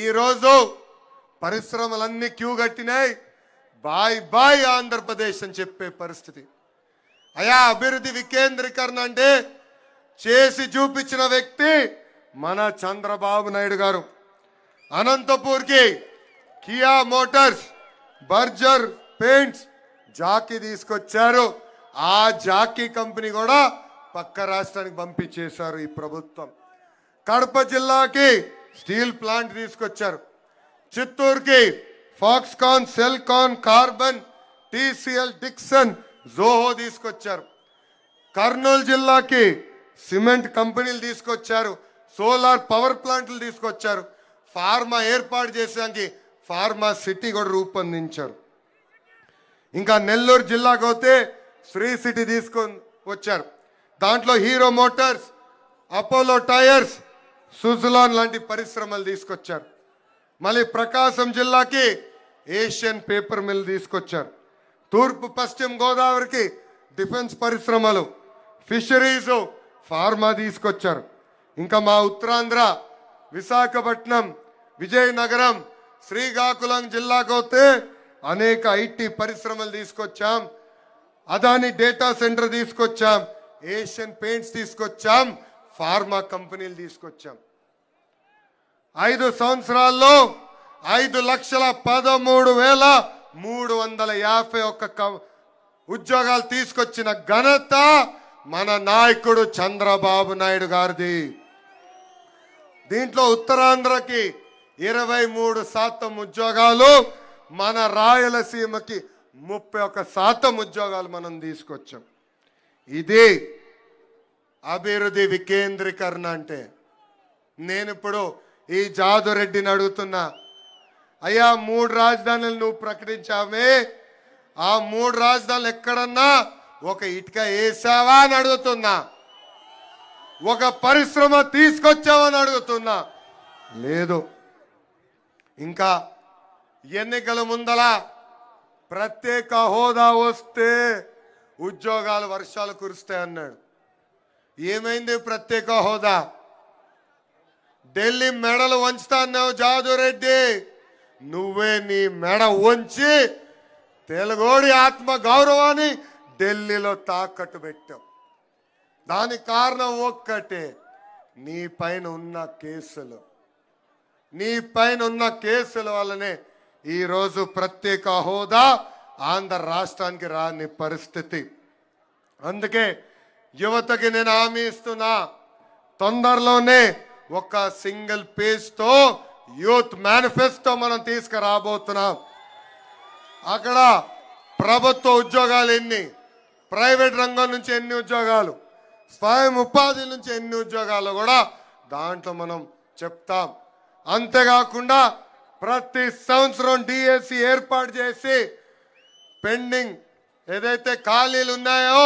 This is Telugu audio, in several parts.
ఈరోజు పరిశ్రమలన్నీ క్యూ కట్టినాయి బాయ్ బాయ్ ఆంధ్రప్రదేశ్ అని చెప్పే పరిస్థితి అయా అభివృద్ధి వికేంద్రీకరణ అంటే చేసి చూపించిన వ్యక్తి మన చంద్రబాబు నాయుడు గారు అనంతపూర్కి Kia Motors Berger Paints Jockey తీసుకొచ్చారు ఆ జాకీ కంపెనీ కూడా పక్క రాష్ట్రానికి పంపించేశారు ఈ ప్రభుత్వం కడప జిల్లాకి స్టీల్ ప్లాంట్ తీసుకొచ్చారు చిత్తూరుకి Foxconn Celkon Karbonn TCL Dixon Zoho తీసుకొచ్చారు కర్నూలు జిల్లాకి సిమెంట్ కంపెనీలు తీసుకొచ్చారు సోలార్ పవర్ ప్లాంట్లు తీసుకొచ్చారు ఫార్మా ఏర్పాటు చేసానికి ఫార్మా సిటీ కూడా రూపొందించారు ఇంకా నెల్లూరు జిల్లాకు పోతే శ్రీ సిటీ తీసుకొని వచ్చారు దాంట్లో Hero Motors Apollo Tyres Suzlon లాంటి పరిశ్రమలు తీసుకొచ్చారు మళ్ళీ ప్రకాశం జిల్లాకి ఏషియన్ పేపర్ మిల్ తీసుకొచ్చారు తూర్పు పశ్చిమ గోదావరికి డిఫెన్స్ పరిశ్రమలు ఫిషరీస్ ఫార్మా తీసుకొచ్చారు ఇంకా మా ఉత్తరాంధ్ర విశాఖపట్నం విజయనగరం శ్రీకాకుళం జిల్లాకు వస్తే అనేక ఐటీ పరిశ్రమలు తీసుకొచ్చాం అదాని డేటా సెంటర్ తీసుకొచ్చాం ఏషియన్ పెయింట్స్ తీసుకొచ్చాం ఫార్మా కంపెనీలు తీసుకొచ్చాం ఐదు సంవత్సరాల్లో ఐదు లక్షల పదమూడు వేల మూడు వందల యాభై ఒక్క ఉద్యోగాలు తీసుకొచ్చిన ఘనత మన నాయకుడు చంద్రబాబు నాయుడు గారిది దీంట్లో ఉత్తరాంధ్రకి ఇరవై మూడు శాతం ఉద్యోగాలు మన రాయలసీమకి ముప్పై ఒక శాతం ఉద్యోగాలు మనం తీసుకొచ్చాం ఇది అభివృద్ధి వికేంద్రీకరణ అంటే నేను ఇప్పుడు ఈ రెడ్డిని అడుగుతున్నా అయ్యా మూడు రాజధానులు నువ్వు ప్రకటించావే ఆ మూడు రాజధానులు ఎక్కడన్నా ఒక ఇటుక వేసావా అని అడుగుతున్నా ఒక పరిశ్రమ తీసుకొచ్చావని అడుగుతున్నా లేదు ఇంకా ఎన్నికల ముందల ప్రత్యేక హోదా వస్తే ఉద్యోగాలు వర్షాలు కురుస్తాయన్నాడు ఏమైంది ప్రత్యేక హోదా ఢిల్లీ మెడలు వంచుతాన్నావు జాదురెడ్డి నువ్వే నీ మెడ వంచి తెలుగోడి ఆత్మ గౌరవాన్ని ఢిల్లీలో తాకట్టు పెట్టావు దానికి కారణం ఒక్కటే నీ పైన ఉన్న కేసులు నీ పైన ఉన్న కేసుల వల్లనే ఈరోజు ప్రత్యేక హోదా ఆంధ్ర రాష్ట్రానికి రాని పరిస్థితి అందుకే యువతకి నేను హామీ ఇస్తున్నా తొందరలోనే ఒక సింగిల్ తో యూత్ మేనిఫెస్టో మనం తీసుకురాబోతున్నాం అక్కడ ప్రభుత్వ ఉద్యోగాలు ఎన్ని ప్రైవేట్ రంగం నుంచి ఎన్ని ఉద్యోగాలు స్వయం ఉపాధి నుంచి ఎన్ని ఉద్యోగాలు కూడా దాంట్లో మనం చెప్తాం అంతేకాకుండా ప్రతి సంవత్సరం డిఎస్సి ఏర్పాటు చేసి పెండింగ్ ఏదైతే ఖాళీలు ఉన్నాయో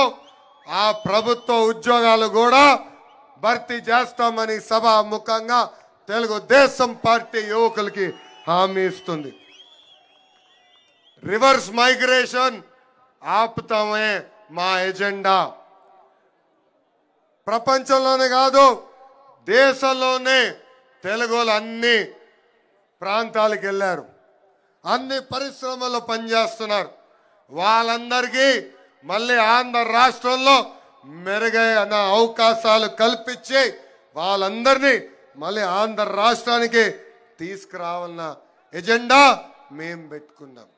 ఆ ప్రభుత్వ ఉద్యోగాలు కూడా భర్తీ చేస్తామని సభాముఖంగా తెలుగుదేశం పార్టీ యువకులకి హామీ ఇస్తుంది రివర్స్ మైగ్రేషన్ ఆపుతామే మా ఎజెండా ప్రపంచంలోనే కాదు దేశంలోనే తెలుగులు అన్ని ప్రాంతాలకు వెళ్ళారు అన్ని పరిశ్రమల్లో పనిచేస్తున్నారు వాళ్ళందరికీ మళ్ళీ ఆంధ్ర రాష్ట్రంలో మెరుగైన అవకాశాలు కల్పించి వాళ్ళందరినీ మళ్ళీ ఆంధ్ర రాష్ట్రానికి తీసుకురావాలన్న ఎజెండా మేము పెట్టుకున్నాం